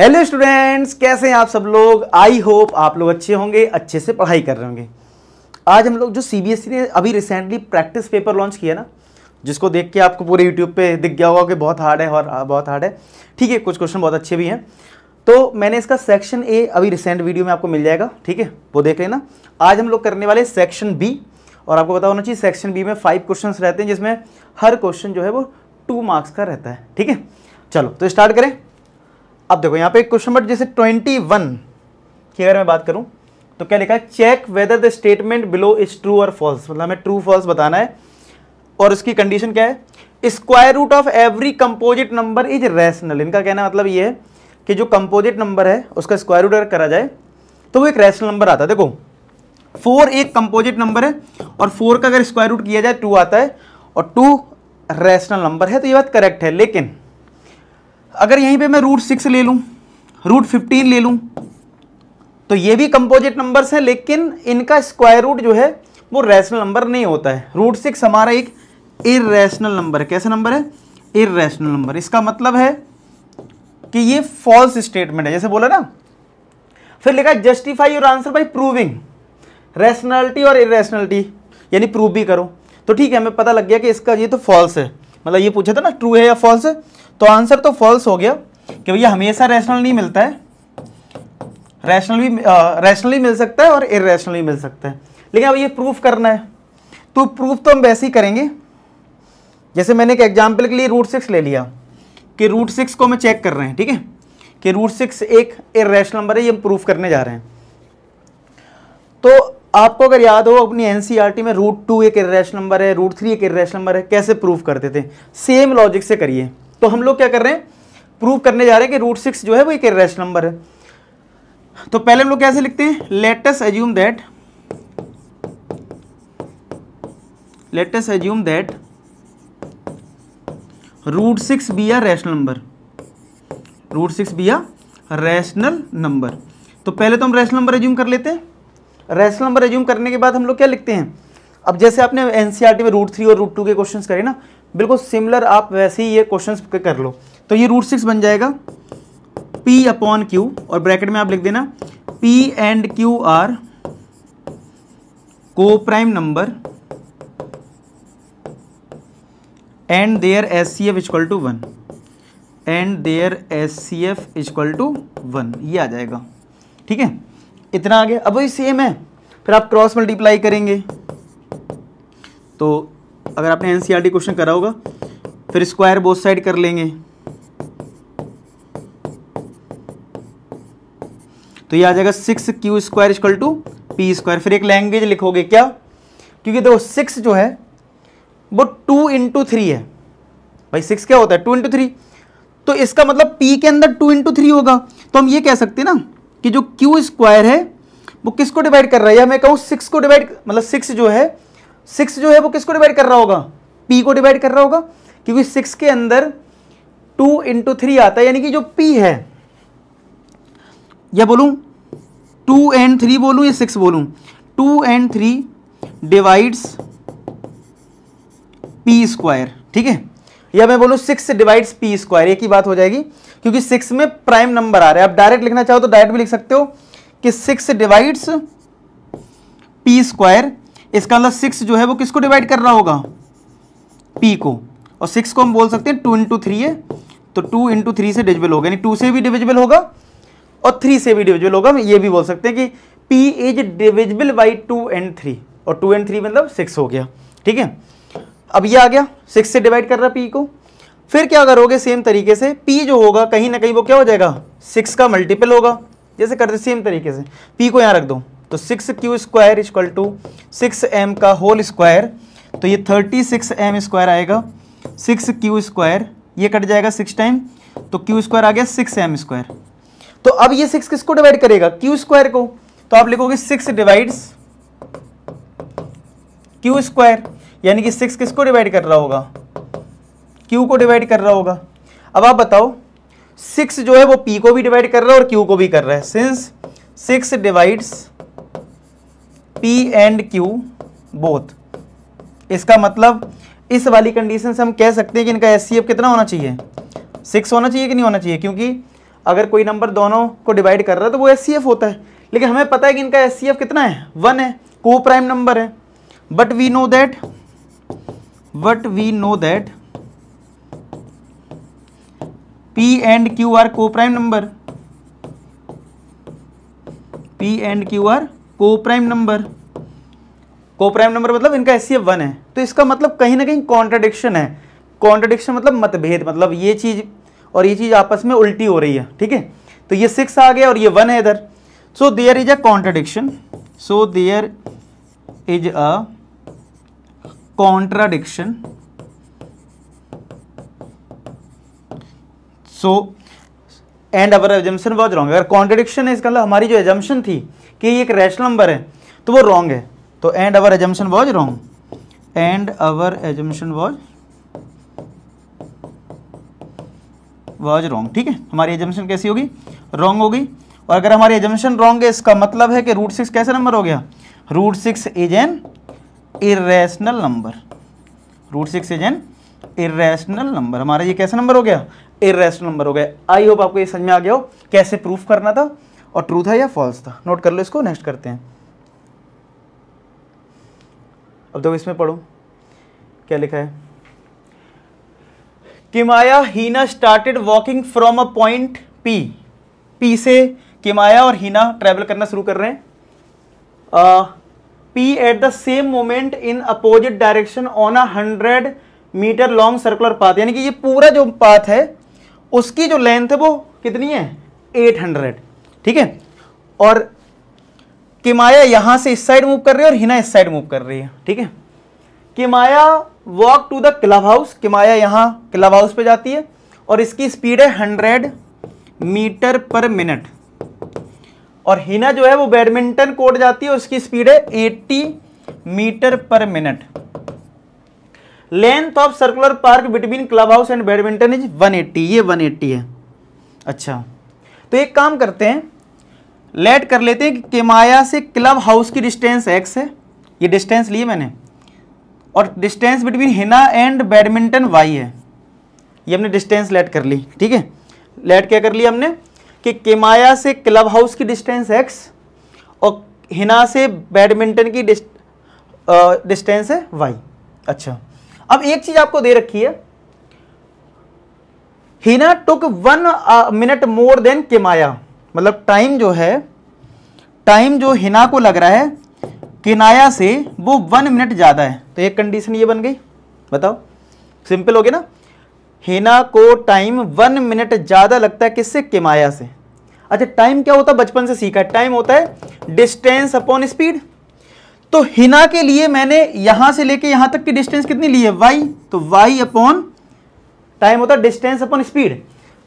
hello students कैसे हैं आप सब लोग आई होप आप लोग अच्छे होंगे अच्छे से पढ़ाई कर रहे होंगे आज हम लोग जो सीबीएसई e ने अभी रिसेंटली प्रैक्टिस पेपर लॉन्च किया ना जिसको देख के आपको पूरे यूट्यूब पे दिख गया होगा कि बहुत हार्ड है और बहुत हार्ड है ठीक है कुछ क्वेश्चन बहुत अच्छे भी हैं तो मैंने इसका सेक्शन ए अभी रिसेंट वीडियो में आपको मिल जाएगा ठीक है वो देख लेना आज हम लोग करने वाले सेक्शन बी और आपको पता होना चाहिए सेक्शन बी में फाइव क्वेश्चन रहते हैं जिसमें हर क्वेश्चन जो है वो टू मार्क्स का रहता है ठीक है चलो तो स्टार्ट करें अब देखो यहां पे क्वेश्चन नंबर जैसे ट्वेंटी वन की अगर मैं बात करूं तो क्या लिखा है check whether the statement below is true और फॉल्स मतलब हमें ट्रू फॉल्स बताना है और इसकी कंडीशन क्या है square root of every composite number is rational इनका कहना मतलब ये है कि जो कंपोजिट नंबर है उसका स्क्वायर रूट अगर करा जाए तो वो एक रैशनल नंबर आता है देखो फोर एक कंपोजिट नंबर है और फोर का अगर स्क्वायर रूट किया जाए टू आता है और टू रैशनल नंबर है तो ये बात करेक्ट है लेकिन अगर यहीं पे मैं रूट सिक्स ले लूं रूट फिफ्टीन ले लूं तो ये भी कंपोजिट नंबर्स हैं लेकिन इनका स्क्वायर रूट जो है वो रैशनल नंबर नहीं होता है रूट सिक्स हमारा एक इरेशनल नंबर है कैसा नंबर है इरेशनल नंबर इसका मतलब है कि ये फॉल्स स्टेटमेंट है जैसे बोला ना फिर लिखा justify your answer by proving rationality और इेशनलिटी यानी प्रूव भी करो तो ठीक है हमें पता लग गया कि इसका ये तो फॉल्स है मतलब ये पूछा था ना ट्रू है या फॉल्स है तो आंसर तो फॉल्स हो गया कि भैया हमेशा रैशनल नहीं मिलता है रैशनल भी रैशनल मिल सकता है और इरेशनल भी मिल सकता है लेकिन अब ये प्रूफ करना है तो प्रूफ तो हम वैसे ही करेंगे जैसे मैंने एक एग्जाम्पल के लिए रूट सिक्स ले लिया कि रूट सिक्स को हम चेक कर रहे हैं ठीक है कि रूट सिक्स एक इरेशनल नंबर है ये हम प्रूफ करने जा रहे हैं तो आपको अगर याद हो अपनी एन e में रूट टू एक इरेशनल नंबर है रूट थ्री एक इरेशनल नंबर है कैसे प्रूफ करते थे सेम लॉजिक से करिए तो हम लोग क्या कर रहे हैं प्रूव करने जा रहे हैं कि रूट सिक्स जो है वो एक रेस्ट नंबर है तो पहले हम लोग कैसे लिखते हैं let us assume that let us assume that root six be are rational number root six be are rational number तो पहले तो हम रैशनल नंबर एज्यूम कर लेते हैं रैशनल नंबर एज्यूम करने के बाद हम लोग क्या लिखते हैं अब जैसे आपने एनसीईआरटी e में रूट थ्री और रूट टू के क्वेश्चंस करे ना बिल्कुल सिमिलर आप वैसे ही ये क्वेश्चन कर लो तो ये रूट सिक्स बन जाएगा पी अपॉन क्यू और ब्रैकेट में आप लिख देना पी एंड क्यू आर को prime number and their S C F is equal to one and their S C F is equal to one ये आ जाएगा ठीक है इतना आ गया अब वही सेम है फिर आप क्रॉस मल्टीप्लाई करेंगे तो अगर आपने एन क्वेश्चन e करा होगा फिर स्क्वायर बोथ साइड कर लेंगे तो ये आ जाएगा six Q square equal to P square फिर एक लैंग्वेज लिखोगे क्या क्योंकि देखो सिक्स जो है वो टू इंटू थ्री है भाई सिक्स क्या होता है टू इंटू थ्री तो इसका मतलब पी के अंदर टू इंटू थ्री होगा तो हम ये कह सकते हैं ना कि जो क्यू स्क्वायर है वो किसको डिवाइड कर रहा है या मैं कहूँ सिक्स को डिवाइड मतलब सिक्स जो है सिक्स जो है वो किसको डिवाइड कर रहा होगा पी को डिवाइड कर रहा होगा क्योंकि सिक्स के अंदर टू इंटू थ्री आता है यानी कि जो पी है या बोलूं टू एंड थ्री बोलूं या सिक्स बोलूं two and three divides P square ठीक है या मैं बोलूं सिक्स डिवाइड्स पी स्क्वायर एक ही बात हो जाएगी क्योंकि सिक्स में प्राइम नंबर आ रहा है आप डायरेक्ट लिखना चाहो तो डायरेक्ट भी लिख सकते हो कि सिक्स डिवाइड्स पी स्क्वायर इसका मतलब सिक्स जो है वो किसको डिवाइड कर रहा होगा पी को और सिक्स को हम बोल सकते हैं टू इंटू थ्री है तो टू इंटू थ्री से डिविजिबल होगा यानी टू से भी डिविजिबल होगा और थ्री से भी डिविजिबल होगा हम ये भी बोल सकते हैं कि P is divisible by two and three और टू एंड थ्री मतलब सिक्स हो गया ठीक है अब ये आ गया सिक्स से डिवाइड कर रहा पी को फिर क्या करोगे सेम तरीके से पी जो होगा कहीं ना कहीं वो क्या हो जाएगा सिक्स का मल्टीपल होगा जैसे करते सेम तरीके से पी को यहाँ रख दो तो six Q square is equal to six M का होल स्क्वायर तो ये थर्टी सिक्स एम स्क्वायर आएगा सिक्स क्यू स्क्वायर ये कट जाएगा सिक्स टाइम तो क्यू स्क्वायर आ गया सिक्स एम स्क्वायर तो अब ये सिक्स किसको डिवाइड करेगा क्यू स्क्वायर को तो आप लिखोगे सिक्स डिवाइड्स क्यू स्क्वायर यानी कि सिक्स किसको डिवाइड कर रहा होगा क्यू को डिवाइड कर रहा होगा अब आप बताओ सिक्स जो है वो पी को भी डिवाइड कर रहा है और क्यू को भी कर रहा है since six divides P and Q both इसका मतलब इस वाली कंडीशन से हम कह सकते हैं कि इनका एस कितना होना चाहिए सिक्स होना चाहिए कि नहीं होना चाहिए क्योंकि अगर कोई नंबर दोनों को डिवाइड कर रहा है तो वो एस होता है लेकिन हमें पता है कि इनका एस कितना है वन है को प्राइम नंबर है but we know that but we know that P and Q are को prime number P and Q are को प्राइम नंबर को प्राइम नंबर मतलब इनका एस वन है तो इसका मतलब कहीं ना कहीं कॉन्ट्रडिक्शन है कॉन्ट्रडिक्शन मतलब मतभेद मतलब ये चीज़ और ये चीज़ आपस में उल्टी हो रही है ठीक है तो ये सिक्स आ गया और ये वन है इधर so there is a contradiction so there is a contradiction so and our assumption was wrong अगर कॉन्ट्रडिक्शन है इसका मतलब हमारी जो एजम्पन थी कि ये एक रैशनल नंबर है तो वो रॉन्ग है तो and our assumption was wrong and our assumption was was wrong ठीक है हमारी एजम्पन कैसी होगी रॉन्ग होगी और अगर हमारी एजम्पन रॉन्ग है इसका मतलब है कि रूट सिक्स कैसा नंबर हो गया root six is an irrational number root six is an irrational number हमारा ये कैसा नंबर हो गया इरेशनल नंबर हो गया आई होप आपको ये समझ में आ गया हो कैसे प्रूफ करना था और ट्रू था या फॉल्स था नोट कर लो इसको नेक्स्ट करते हैं अब देखो इसमें पढ़ो क्या लिखा है Kimaya Heena started walking from a point P P से किमाया और हीना ट्रेवल करना शुरू कर रहे हैं P at the same moment in opposite direction on a hundred metre long circular path यानी कि ये पूरा जो पाथ है उसकी जो लेंथ है वो कितनी है 800 ठीक है और किमाया यहां से इस साइड मूव कर रही है और हिना इस साइड मूव कर रही है ठीक है Kimaya walk to the clubhouse Kimaya यहां क्लब हाउस पे जाती है और इसकी स्पीड है हंड्रेड मीटर पर मिनट और हिना जो है वो बैडमिंटन कोर्ट जाती है और उसकी स्पीड है eighty metre per minute length of circular park between clubhouse and badminton is 180 ये 180 है अच्छा तो एक काम करते हैं लेट कर लेते हैं कि केमाया से क्लब हाउस की डिस्टेंस एक्स है ये डिस्टेंस लिए मैंने और distance between Heena and badminton Y है ये हमने डिस्टेंस लेट कर ली ठीक है लेट क्या कर लिया हमने कि केमाया से क्लब हाउस की डिस्टेंस एक्स और हिना से बैडमिंटन की डिस्टेंस है वाई अच्छा अब एक चीज़ आपको दे रखी है Heena took one minute more than Kimaya मतलब टाइम जो है टाइम जो हिना को लग रहा है किनाया से वो वन मिनट ज़्यादा है तो एक कंडीशन ये बन गई बताओ सिंपल हो गया ना हिना को टाइम वन मिनट ज़्यादा लगता है किससे किमाया से अच्छा टाइम क्या होता है बचपन से सीखा है टाइम होता है डिस्टेंस अपॉन स्पीड तो हिना के लिए मैंने यहां से लेके यहाँ तक की डिस्टेंस कितनी ली है वाई तो वाई अपॉन टाइम होता है डिस्टेंस अपन स्पीड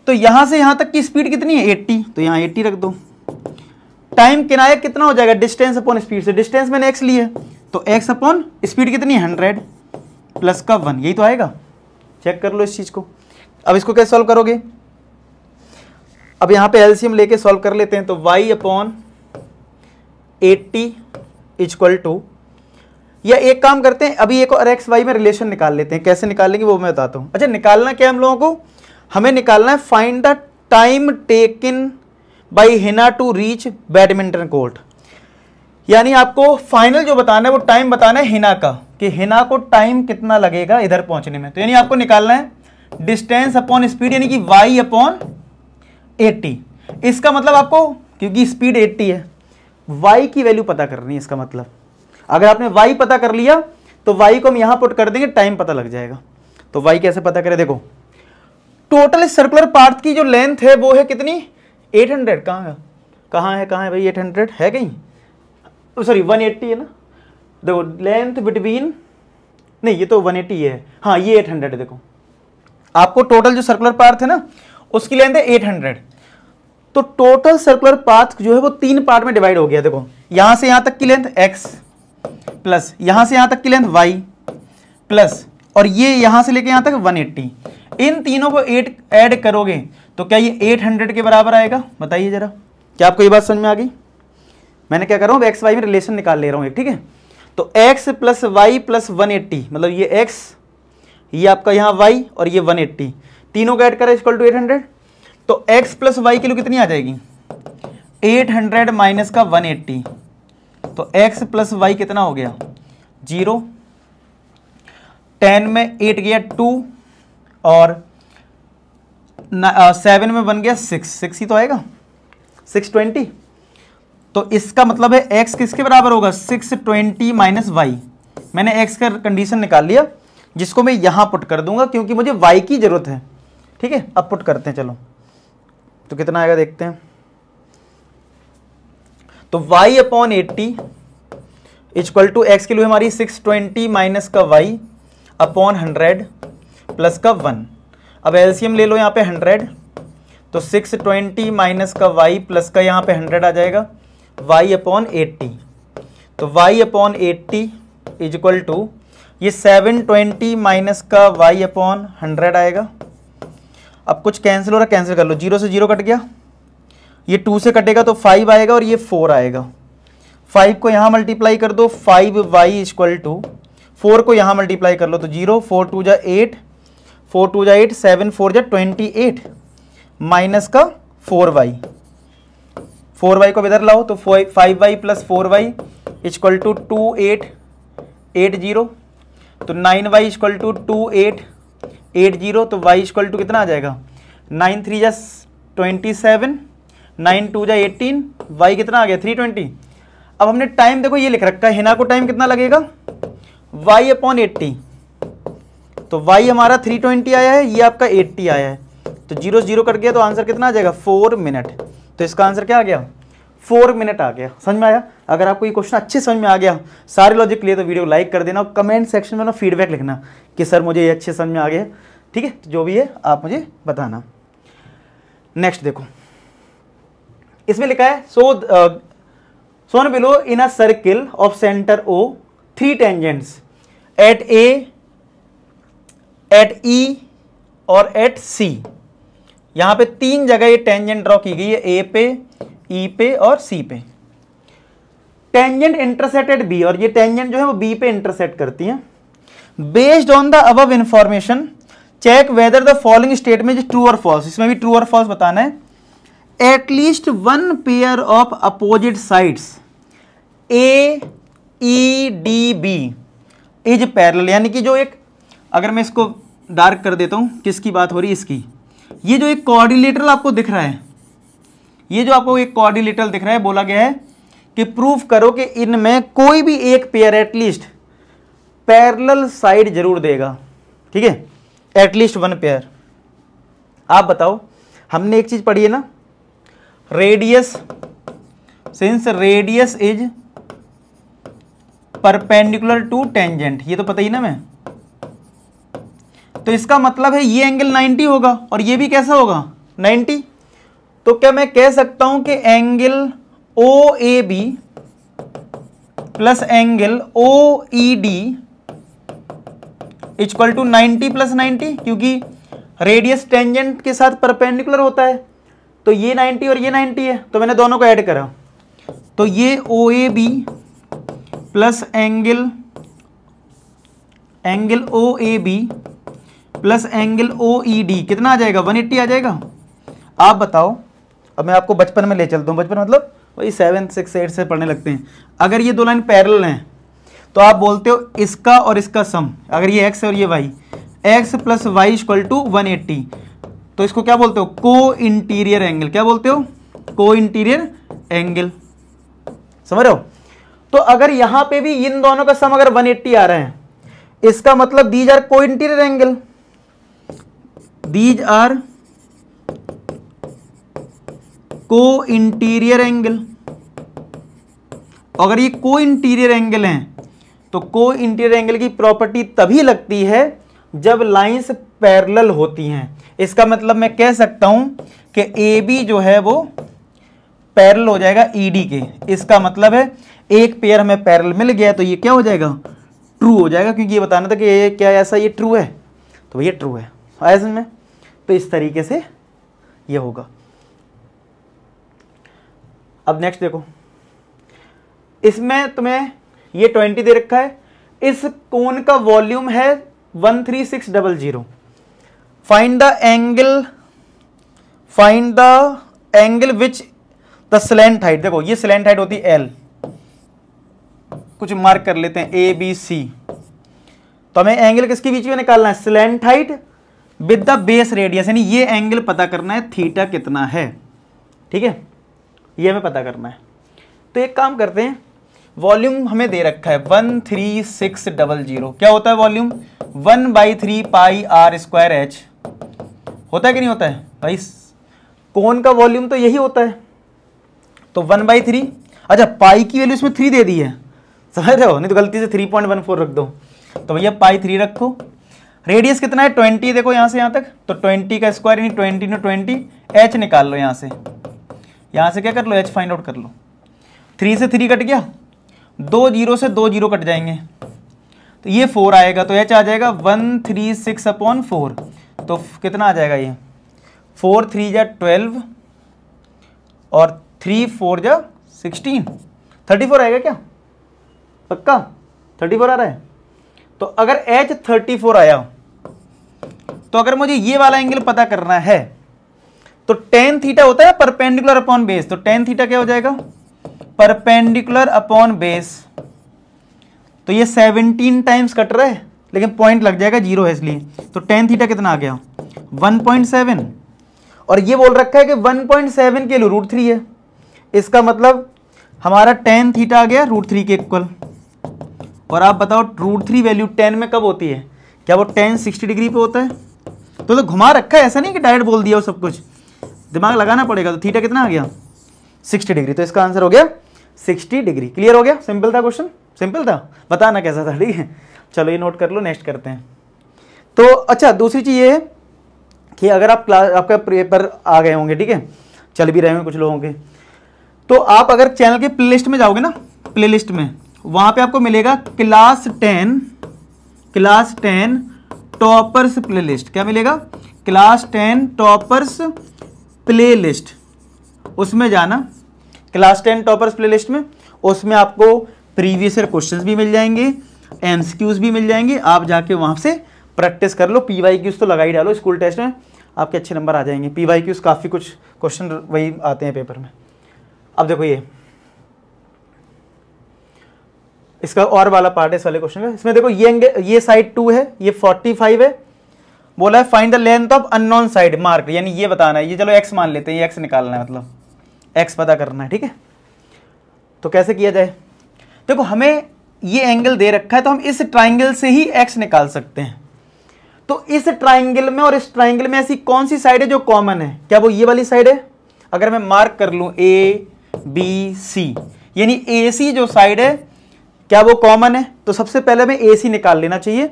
तो यहां से यहां तक की स्पीड कितनी है एट्टी तो यहां एट्टी रख दो टाइम किनारे कितना हो जाएगा डिस्टेंस अपॉन स्पीड से डिस्टेंस मैंने एक्स लिया तो एक्स अपॉन स्पीड कितनी है हंड्रेड प्लस का वन यही तो आएगा चेक कर लो इस चीज़ को अब इसको कैसे सॉल्व करोगे अब यहां पे एलसीएम लेके सॉल्व कर लेते हैं तो y upon eighty is equal to या एक काम करते हैं अभी एक और एक्स वाई में रिलेशन निकाल लेते हैं कैसे निकालेंगे वो मैं बताता हूँ अच्छा निकालना क्या हम लोगों को हमें निकालना है find the time taken by Heena to reach badminton court यानी आपको फाइनल जो बताना है वो टाइम बताना है हिना का कि हिना को टाइम कितना लगेगा इधर पहुंचने में तो यानी आपको निकालना है डिस्टेंस अपॉन स्पीड यानी कि वाई अपॉन एट्टी इसका मतलब आपको क्योंकि स्पीड एट्टी है वाई की वैल्यू पता करनी है इसका मतलब अगर आपने वाई पता कर लिया तो वाई को हम यहां पुट कर देंगे टाइम पता लग जाएगा तो वाई कैसे पता करें देखो टोटल सर्कुलर पार्ट की जो लेंथ है वो है कितनी 800 हंड्रेड कहाँ है कहाँ है कहाँ है भाई 800 हंड्रेड है कहीं सॉरी 180 है ना देखो लेंथ बिटवीन नहीं ये तो 180 है हाँ ये 800 है देखो आपको टोटल जो सर्कुलर पार्ट है ना उसकी लेंथ है 800 तो टोटल सर्कुलर पाथ जो है वो तीन पार्ट में डिवाइड हो गया देखो यहां से यहां तक की लेंथ एक्स प्लस यहां से यहां तक की लेंथ वाई प्लस और ये यहां से लेके यहां तक 180 इन तीनों को एट ऐड करोगे तो क्या ये 800 के बराबर आएगा बताइए जरा क्या आपको ये बात समझ में आ गई मैंने क्या कर रहा हूं एक्स वाई में रिलेशन निकाल ले रहा हूँ ठीक है तो x plus Y plus one मतलब ये x ये आपका यहां y और ये 180 तीनों का ऐड करें इक्वल टू 800 तो x प्लस वाई के लिए कितनी आ जाएगी 800 माइनस का 180 तो x प्लस वाई कितना हो गया जीरो टेन में एट गया टू और सेवन में बन गया सिक्स सिक्स ही तो आएगा सिक्स ट्वेंटी तो इसका मतलब है x किसके बराबर होगा सिक्स ट्वेंटी माइनस वाई मैंने x का कंडीशन निकाल लिया जिसको मैं यहां पुट कर दूंगा क्योंकि मुझे y की ज़रूरत है ठीक है अब पुट करते हैं चलो तो कितना आएगा देखते हैं तो y upon eighty is equal to X की लिए हमारी सिक्स ट्वेंटी माइनस का y अपॉन हंड्रेड प्लस का वन अब एल्सियम ले लो यहाँ पे हंड्रेड तो सिक्स ट्वेंटी माइनस का y प्लस का यहाँ पे हंड्रेड आ जाएगा y अपॉन एट्टी तो y upon eighty is equal to ये सेवन ट्वेंटी माइनस का y अपॉन हंड्रेड आएगा अब कुछ कैंसिल हो रहा कैंसिल कर लो जीरो से जीरो कट गया ये टू से कटेगा तो फाइव आएगा और ये फोर आएगा फाइव को यहाँ मल्टीप्लाई कर दो five Y equal to four को यहाँ मल्टीप्लाई कर लो तो जीरो फोर टू जा एट फोर टू जा एट सेवन फोर जा ट्वेंटी एट माइनस का फोर वाई फोर वाई को इधर लाओ तो five Y plus four Y equal to two eight eight zero तो nine Y equal to two eight eight zero तो Y equal to कितना आ जाएगा नाइन थ्री जा ट्वेंटी सेवन नाइन टू जाए एटीन वाई कितना आ गया थ्री ट्वेंटी अब हमने टाइम देखो ये लिख रखा है हिना को टाइम कितना लगेगा वाई अपॉन एट्टी तो वाई हमारा थ्री ट्वेंटी आया है ये आपका एट्टी आया है तो जीरो जीरो कर गया तो आंसर कितना आ जाएगा फोर मिनट तो इसका आंसर क्या आ गया फोर मिनट आ गया समझ में आया अगर आपको ये क्वेश्चन अच्छे समझ में आ गया सारे लॉजिक लिए तो वीडियो लाइक कर देना और कमेंट सेक्शन में ना फीडबैक लिखना कि सर मुझे ये अच्छे समझ में आ गया ठीक है जो भी है आप मुझे बताना नेक्स्ट देखो इसमें लिखा है so uh, shown below in a circle of centre O three tangents at A at E और एट सी यहां पे तीन जगह ये टेंजेंट ड्रॉ की गई है ए पे ई e पे और सी पे टेंजेंट इंटरसेटेड बी और ये टेंजेंट जो है वो बी पे इंटरसेट करती है based on the above information check whether the following statement is true और फॉल्स इसमें भी ट्रू और फॉल्स बताना है at least one pair of opposite sides A E D B is parallel यानी कि जो एक अगर मैं इसको डार्क कर देता हूँ किसकी बात हो रही है इसकी ये जो एक कॉर्डिलेटर आपको दिख रहा है ये जो आपको एक कॉर्डिलेटर दिख रहा है बोला गया है कि प्रूफ करो कि इनमें कोई भी एक पेयर एटलीस्ट पैरल साइड जरूर देगा ठीक है एटलीस्ट वन पेयर आप बताओ हमने एक चीज़ पढ़ी है ना radius since radius is perpendicular to tangent ये तो पता ही ना मैं तो इसका मतलब है ये एंगल 90 होगा और ये भी कैसा होगा 90 तो क्या मैं कह सकता हूं कि angle O A B plus angle O E D is equal to 90 प्लस 90 क्योंकि रेडियस टेंजेंट के साथ परपेंडिकुलर होता है तो ये 90 और ये 90 है तो मैंने दोनों को ऐड करा तो ये O A B plus angle angle O A B plus angle O E D कितना आ जाएगा 180 आ जाएगा आप बताओ अब मैं आपको बचपन में ले चलता हूँ बचपन मतलब वही सेवन सिक्स एट से पढ़ने लगते हैं अगर ये दो लाइन पैरल हैं तो आप बोलते हो इसका और इसका सम अगर ये एक्स और ये Y X plus Y equal to one eighty तो इसको क्या बोलते हो को इंटीरियर एंगल क्या बोलते हो को इंटीरियर एंगल समझ रहे हो तो अगर यहां पे भी इन दोनों का सम अगर 180 आ रहे हैं इसका मतलब these are co interior angle these are co interior angle अगर ये को इंटीरियर एंगल हैं तो को इंटीरियर एंगल की प्रॉपर्टी तभी लगती है जब लाइंस पैरेलल होती हैं इसका मतलब मैं कह सकता हूं कि ए बी जो है वो पैरेलल हो जाएगा ई e डी के इसका मतलब है एक पेयर हमें पैरेलल मिल गया तो ये क्या हो जाएगा ट्रू हो जाएगा क्योंकि ये बताना था कि ये क्या ऐसा ये ट्रू है तो ये ट्रू है ऐसे में तो इस तरीके से ये होगा अब नेक्स्ट देखो इसमें तुम्हें ये ट्वेंटी दे रखा है इस कोन का वॉल्यूम है one three six double zero find the angle find the angle which the slant height देखो ये स्लेंट हाइट होती है एल कुछ मार्क कर लेते हैं ए बी सी तो हमें एंगल किसके बीच में निकालना है slant height with the base radius यानी ये एंगल पता करना है थीटा कितना है ठीक है ये हमें पता करना है तो एक काम करते हैं वॉल्यूम हमें दे रखा है one three six double zero क्या होता है volume one by three pi R square H होता है कि नहीं होता है भाई कौन का वॉल्यूम तो यही होता है तो वन बाई थ्री अच्छा पाई की वैल्यू इसमें थ्री दे दी है समझ रहे हो नहीं तो गलती से थ्री पॉइंट वन फोर रख दो तो भैया पाई थ्री रखो रेडियस कितना है ट्वेंटी देखो यहाँ से यहाँ तक तो ट्वेंटी का स्क्वायर यानी ट्वेंटी नो ट्वेंटी एच निकाल लो यहाँ से यहाँ से क्या कर लो एच फाइंड आउट कर लो थ्री से थ्री कट गया दो जीरो से दो जीरो कट जाएंगे तो ये फोर आएगा तो एच आ जाएगा one three six upon four तो कितना आ जाएगा ये फोर थ्री या ट्वेल्व और थ्री फोर या सिक्सटीन थर्टी फोर आएगा क्या पक्का थर्टी फोर आ रहा है तो अगर एच थर्टी फोर आया तो अगर मुझे ये वाला एंगल पता करना है तो टेन थीटा होता है परपेंडिकुलर अपॉन बेस तो टेन थीटा क्या हो जाएगा परपेंडिकुलर अपॉन बेस तो ये सेवनटीन टाइम्स कट रहा है लेकिन पॉइंट लग जाएगा जीरो है इसलिए तो टेन थीटा कितना आ गया 1.7 और ये बोल रखा है कि 1.7 के लिए रूट थ्री है इसका मतलब हमारा टेन थीटा आ गया रूट थ्री के इक्वल और आप बताओ रूट थ्री वैल्यू टेन में कब होती है क्या वो टेन सिक्सटी डिग्री पे होता है तो, तो घुमा रखा है ऐसा नहीं कि डायरेक्ट बोल दिया हो सब कुछ दिमाग लगाना पड़ेगा तो थीटा कितना आ गया सिक्सटी डिग्री तो इसका आंसर हो गया सिक्सटी डिग्री क्लियर हो गया सिंपल था क्वेश्चन सिंपल था बताना कैसा था ठीक है चलो ये नोट कर लो नेक्स्ट करते हैं तो अच्छा दूसरी चीज़ ये है कि अगर आप क्लास आपका पेपर आ गए होंगे ठीक है चल भी रहे होंगे कुछ लोगों के तो आप अगर चैनल के प्ले में जाओगे ना प्ले में वहाँ पर आपको मिलेगा class ten class ten toppers playlist क्या मिलेगा क्लास टेन टॉपर्स प्लेलिस्ट उसमें जाना क्लास टेन टॉपर्स प्लेलिस्ट में उसमें आपको प्रीवियस ईयर क्वेश्चन भी मिल जाएंगे एम भी मिल जाएंगे आप जाके वहाँ से प्रैक्टिस कर लो पी वाई क्यूज़ तो लगा ही डालो स्कूल टेस्ट में आपके अच्छे नंबर आ जाएंगे पी वाई क्यूज़ काफ़ी कुछ क्वेश्चन वही आते हैं पेपर में अब देखो ये इसका और वाला पार्ट है इस वाले क्वेश्चन का इसमें देखो ये ये साइड टू है ये फोर्टी फाइव है बोला है find the length of unknown side mark यानी ये बताना है ये चलो एक्स मान लेते हैं ये एक्स निकालना है मतलब एक्स पता करना है ठीक है तो कैसे किया जाए देखो हमें ये एंगल दे रखा है तो हम इस ट्राइंगल से ही एक्स निकाल सकते हैं तो इस ट्राइंगल में और इस ट्राइंगल में ऐसी कौन सी साइड है जो कॉमन है क्या वो ये वाली साइड है अगर मैं मार्क कर लू ए बी सी यानी ए सी जो साइड है क्या वो कॉमन है तो सबसे पहले हमें ए सी निकाल लेना चाहिए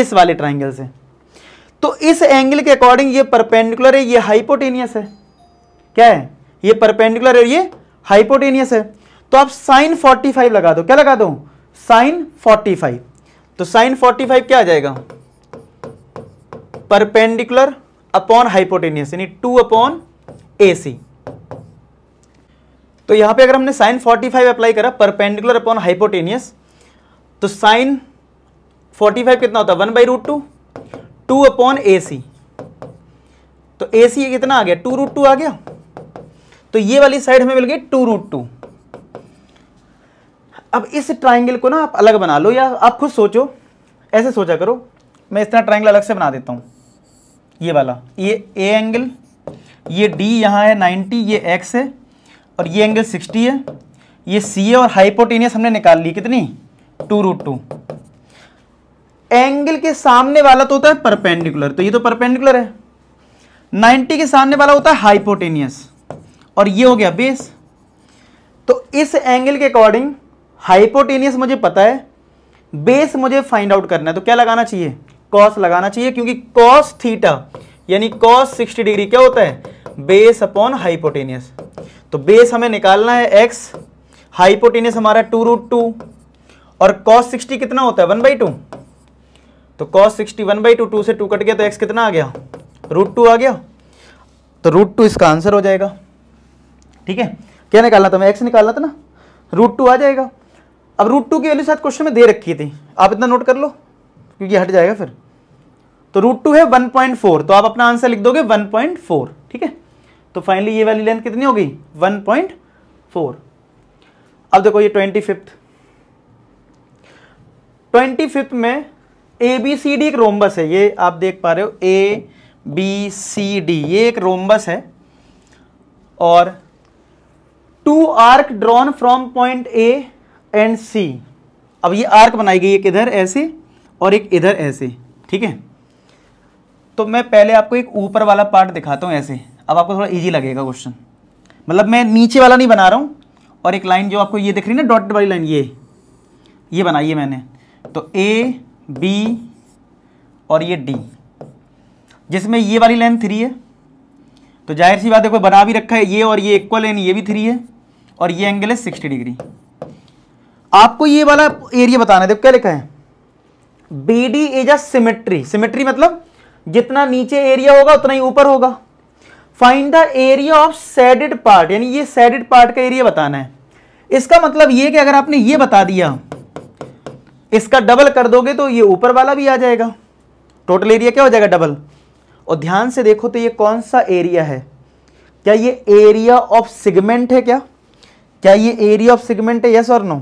इस वाले ट्राइंगल से तो इस एंगल के अकॉर्डिंग ये परपेंडिकुलर है ये हाइपोटेनियस है क्या है ये परपेंडिकुलर है ये हाइपोटेनियस है तो आप साइन 45 लगा दो क्या लगा दो साइन 45 तो साइन 45 क्या आ जाएगा परपेंडिकुलर अपॉन हाइपोटेनियस यानी 2 अपॉन ए तो यहां पे अगर हमने साइन 45 अप्लाई करा परपेंडिकुलर अपॉन हाइपोटेनियस तो साइन 45 कितना होता है one by root two two upon A तो ए कितना आ गया टू रूट टू आ गया तो ये वाली साइड हमें मिल गई टू रूट टू अब इस ट्राइंगल को ना आप अलग बना लो या आप खुद सोचो ऐसे सोचा करो मैं इस तरह ट्राइंगल अलग से बना देता हूं ये वाला ये ए एंगल ये डी यहां है 90 ये एक्स है और ये एंगल 60 है ये सी और हाइपोटेनियस हमने निकाल ली कितनी टू रूट टू एंगल के सामने वाला तो होता है परपेंडिकुलर तो ये तो परपेंडिकुलर है 90 के सामने वाला होता है हाइपोटेनियस और ये हो गया बेस तो इस एंगल के अकॉर्डिंग हाइपोटेनियस मुझे पता है बेस मुझे फाइंड आउट करना है तो क्या लगाना चाहिए कॉस लगाना चाहिए क्योंकि कॉस थीटा यानी कॉस सिक्सटी डिग्री क्या होता है बेस अपॉन हाइपोटेनियस तो बेस हमें निकालना है एक्स हाइपोटेनियस हमारा टू रूट टू और कॉस सिक्सटी कितना होता है वन बाई टू तो cos sixty one by two two से टू कट गया तो एक्स कितना आ गया रूट टू आ गया तो रूट टू इसका आंसर हो जाएगा ठीक है क्या निकालना था मैं एक्स निकालना था ना रूट टू आ जाएगा अब रूट टू की वैल्यू साथ क्वेश्चन में दे रखी थी आप इतना नोट कर लो क्योंकि हट जाएगा फिर तो रूट टू है वन पॉइंट फोर तो आप अपना आंसर लिख दोगे वन पॉइंट फोर ठीक है तो फाइनली ये वाली लेंथ कितनी हो गई फोर अब देखो ये ट्वेंटी फिफ्थ ट्वेंटी फिफ्थ में ए बी सी डी एक रोमबस है ये आप देख पा रहे हो ए बी सी डी ये एक रोमबस है और two arc drawn from point A and C अब ये आर्क बनाई गई एक इधर ऐसे और एक इधर ऐसे ठीक है तो मैं पहले आपको एक ऊपर वाला पार्ट दिखाता हूँ ऐसे अब आपको थोड़ा इजी लगेगा क्वेश्चन मतलब मैं नीचे वाला नहीं बना रहा हूँ और एक लाइन जो आपको ये दिख रही है ना डॉट वाली लाइन ये ये बनाई है मैंने तो ए बी और ये डी जिसमें ये वाली लाइन थ्री है तो जाहिर सी बात है कोई बना भी रखा है ये और ये इक्वल लाइन ये भी थ्री है और ये एंगल है सिक्सटी डिग्री आपको ये वाला एरिया बताना देखो क्या लिखा है B D is a symmetry symmetry मतलब जितना नीचे एरिया होगा उतना ही ऊपर होगा find the area of shaded part यानी ये सेडेड पार्ट का एरिया बताना है इसका मतलब ये कि अगर आपने ये बता दिया इसका डबल कर दोगे तो ये ऊपर वाला भी आ जाएगा टोटल एरिया क्या हो जाएगा डबल और ध्यान से देखो तो ये कौन सा एरिया है क्या ये एरिया ऑफ सिगमेंट है क्या क्या ये एरिया ऑफ सिगमेंट है यस और नो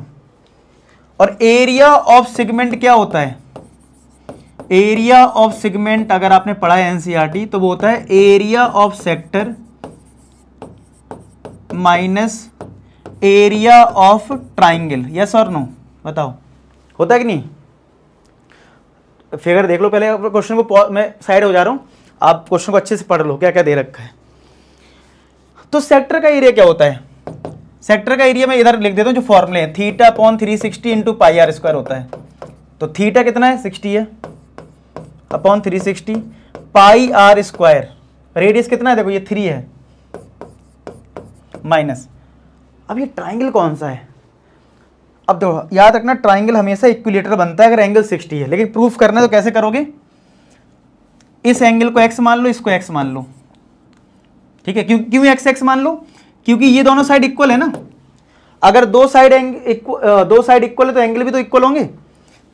और एरिया ऑफ सिगमेंट क्या होता है एरिया ऑफ सिगमेंट अगर आपने पढ़ा है एनसीईआरटी e तो वो होता है area of sector minus area of triangle yes और नो बताओ होता है कि नहीं फिगर देख लो पहले क्वेश्चन को मैं साइड हो जा रहा हूं आप क्वेश्चन को अच्छे से पढ़ लो क्या क्या दे रखा है तो सेक्टर का एरिया क्या होता है सेक्टर का एरिया मैं इधर लिख देता हूँ जो फॉर्मूले है theta upon three sixty into pi R square होता है तो थीटा कितना है सिक्सटी है upon three sixty pi R square radius कितना है देखो ये थ्री है माइनस अब ये ट्राइंगल कौन सा है अब देखो याद रखना ट्राइंगल हमेशा इक्विलेटर बनता है अगर एंगल 60 है लेकिन प्रूफ करना है तो कैसे करोगे इस एंगल को एक्स मान लो इसको एक्स मान लो ठीक है क्यों क्यों एक्स एक्स मान लो क्योंकि ये दोनों साइड इक्वल है ना अगर दो साइड दो साइड इक्वल है तो एंगल भी तो इक्वल होंगे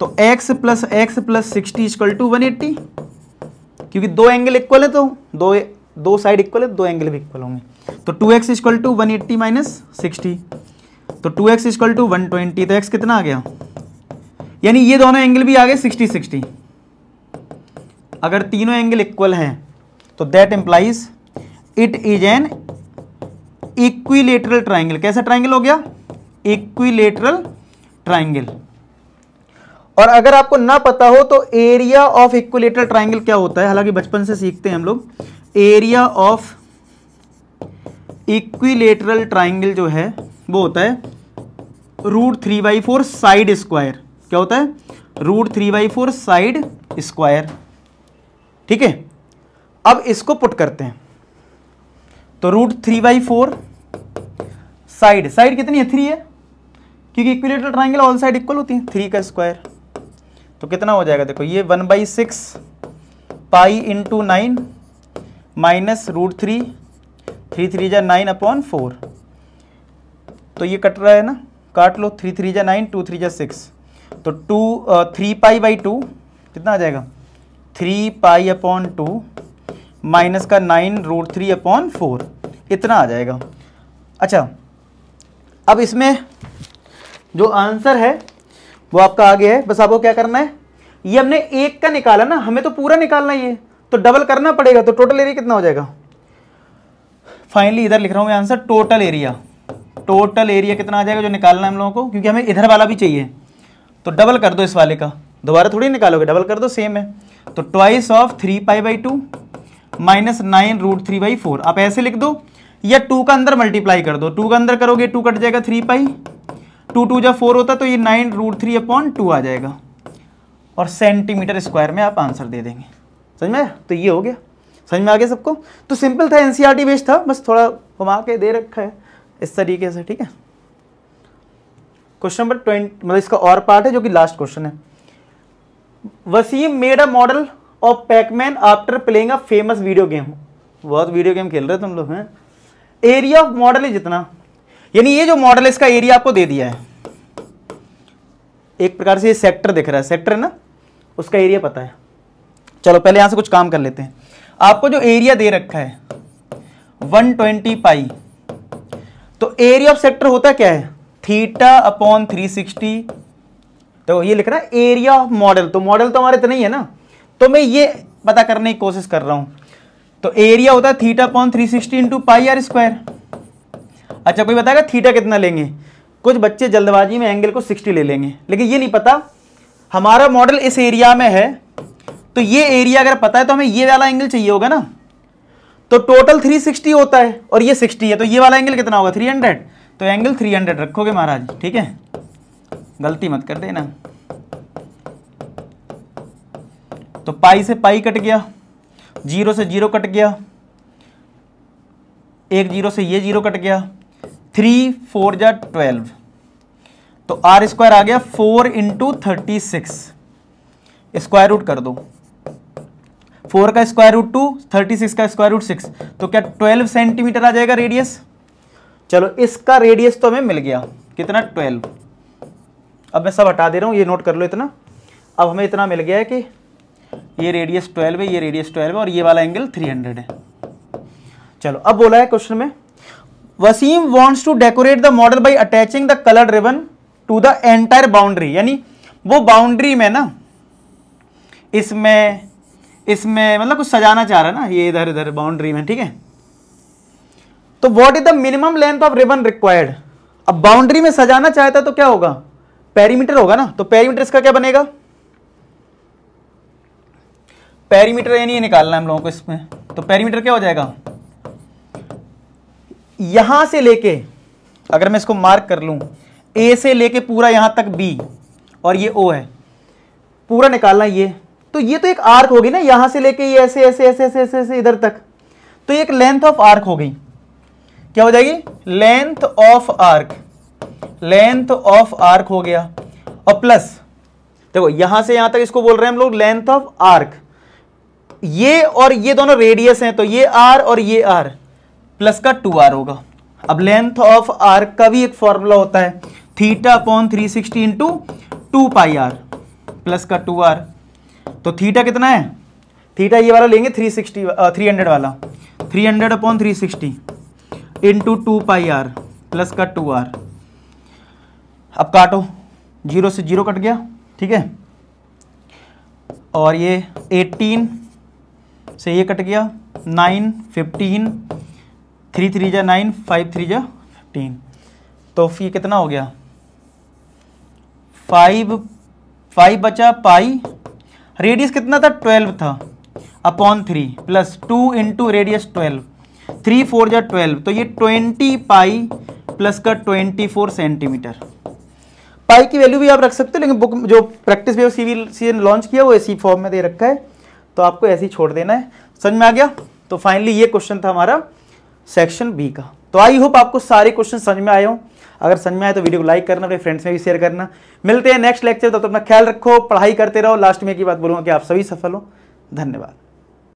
तो x plus x plus sixty equal to one eighty क्योंकि दो एंगल इक्वल है तो दो दो साइड इक्वल है दो एंगल भी इक्वल होंगे तो two x equal to one eighty minus sixty तो two x equal to one twenty तो x कितना आ गया यानी ये दोनों एंगल भी आ गए सिक्सटी सिक्सटी अगर तीनों एंगल इक्वल हैं तो that implies it is an equilateral triangle कैसा ट्राइंगल हो गया इक्विलेटरल ट्राइंगल और अगर आपको ना पता हो तो एरिया ऑफ इक्विलेटरल ट्राइंगल क्या होता है हालांकि बचपन से सीखते हैं हम लोग एरिया ऑफ इक्विलेटरल ट्राइंगल जो है वो होता है root three by four side square क्या होता है root three by four side square ठीक है अब इसको पुट करते हैं तो root three by four side side कितनी है थ्री है क्योंकि equilateral triangle all side equal होती है थ्री का स्क्वायर तो कितना हो जाएगा देखो ये one by six pi into nine minus root three three three जा नाइन अपॉन फोर तो ये कट रहा है ना काट लो थ्री थ्री जा नाइन टू थ्री जा सिक्स तो two three pi by two कितना आ जाएगा three pi upon two minus का nine root three upon four इतना आ जाएगा अच्छा अब इसमें जो आंसर है वो आपका आगे है बस आपको क्या करना है ये हमने एक का निकाला ना हमें तो पूरा निकालना ये तो डबल करना पड़ेगा तो टोटल एरिया कितना हो जाएगा फाइनली इधर लिख रहा हूं मैं answer total area total area कितना आ जाएगा जो निकालना है हम लोगों को क्योंकि हमें इधर वाला भी चाहिए तो डबल कर दो इस वाले का दोबारा थोड़ी निकालोगे डबल कर दो सेम है तो twice of three pi by two minus nine root three by four आप ऐसे लिख दो या टू का अंदर मल्टीप्लाई कर दो टू का अंदर करोगे टू कट जाएगा थ्री पाई टू टू जब फोर होता तो ये nine root three upon two आ जाएगा और सेंटीमीटर स्क्वायर में आप आंसर दे देंगे समझ में तो ये हो गया समझ में आ गया सबको तो सिंपल था एनसीईआरटी बेस्ड e था बस थोड़ा घुमा के दे रखा है इस तरीके से ठीक है क्वेश्चन नंबर ट्वेंटी मतलब इसका और पार्ट है जो कि लास्ट क्वेश्चन है Wasim made a model of Pacman after playing a famous video game बहुत वीडियो गेम खेल रहे तुम लोग हैं एरिया ऑफ मॉडल है जितना यानी ये जो मॉडल है इसका एरिया आपको दे दिया है एक प्रकार से ये सेक्टर दिख रहा है सेक्टर है ना उसका एरिया पता है चलो पहले यहां से कुछ काम कर लेते हैं आपको जो एरिया दे रखा है 120 पाई तो एरिया ऑफ सेक्टर होता क्या है थीटा अपॉन 360 तो ये लिख रहा है एरिया ऑफ मॉडल तो मॉडल तो हमारे इतना ही है ना तो मैं ये पता करने की कोशिश कर रहा हूं तो एरिया होता है theta upon three sixty into pi R square अच्छा कोई बताएगा थीटा कितना लेंगे कुछ बच्चे जल्दबाजी में एंगल को 60 ले लेंगे लेकिन ये नहीं पता हमारा मॉडल इस एरिया में है तो ये एरिया अगर पता है तो हमें ये वाला एंगल चाहिए होगा ना तो टोटल 360 होता है और ये 60 है तो ये वाला एंगल कितना होगा 300 तो एंगल 300 रखोगे महाराज ठीक है गलती मत कर देना तो पाई से पाई कट गया जीरो से जीरो कट गया एक जीरो से ये जीरो कट गया थ्री फोर या ट्वेल्व तो आर स्क्वायर आ गया four into thirty six square root कर दो फोर का square root two thirty six का स्क्वायर रूट सिक्स तो क्या ट्वेल्व सेंटीमीटर आ जाएगा रेडियस चलो इसका रेडियस तो हमें मिल गया कितना ट्वेल्व अब मैं सब हटा दे रहा हूं ये नोट कर लो इतना अब हमें इतना मिल गया है कि ये रेडियस 12 है ये रेडियस 12 है और ये वाला एंगल 300 है चलो अब बोला है क्वेश्चन में Wasim wants to decorate the model by attaching the colour ribbon to the entire boundary यानी वो बाउंड्री में ना इसमें इसमें मतलब कुछ सजाना चाह रहा है ना ये इधर इधर बाउंड्री में ठीक है तो what is the minimum length of ribbon required अब बाउंड्री में सजाना चाहता है तो क्या होगा पेरीमीटर होगा ना तो पेरीमीटर इसका क्या बनेगा पैरीमीटर यानी निकालना है हम लोगों को इसमें तो पैरीमीटर क्या हो जाएगा यहां से लेके अगर मैं इसको मार्क कर लूं ए से लेके पूरा यहां तक बी और ये ओ है पूरा निकालना ये तो ये तो एक आर्क होगी ना यहां से लेके ये ऐसे ऐसे ऐसे ऐसे ऐसे, ऐसे इधर तक तो ये एक लेंथ ऑफ आर्क हो गई क्या हो जाएगी length of arc length of arc हो गया और प्लस देखो यहां से यहां तक इसको बोल रहे हैं हम लोग लेंथ ऑफ आर्क ये और ये दोनों रेडियस हैं तो ये आर और ये आर प्लस का टू आर होगा अब लेंथ ऑफ आर का भी एक फॉर्मूला होता है theta upon three sixty into two pi R plus का टू आर तो थीटा कितना है थीटा ये वाला लेंगे थ्री सिक्सटी थ्री हंड्रेड वाला three hundred upon three sixty into two pi R plus का टू आर अब काटो जीरो से जीरो कट गया ठीक है और ये एटीन से ये कट गया नाइन फिफ्टीन थ्री थ्री जा नाइन फाइव थ्री जा फिफ्टीन तो ये कितना हो गया फाइव फाइव बचा पाई रेडियस कितना था ट्वेल्व था upon three plus two into radius twelve three four जा ट्वेल्व तो ये ट्वेंटी पाई प्लस का ट्वेंटी फोर सेंटीमीटर पाई की वैल्यू भी आप रख सकते हो लेकिन बुक जो प्रैक्टिस भी सी लॉन्च किया वो इसी फॉर्म में दे रखा है तो आपको ऐसे ही छोड़ देना है समझ में आ गया तो फाइनली ये क्वेश्चन था हमारा सेक्शन बी का तो आई होप आपको सारे क्वेश्चन समझ में आए हो अगर समझ में आए तो वीडियो को लाइक करना अपने फ्रेंड्स में भी शेयर करना मिलते हैं नेक्स्ट लेक्चर तो अपना ख्याल रखो पढ़ाई करते रहो लास्ट में एक बात बोलूँगा कि आप सभी सफल हो धन्यवाद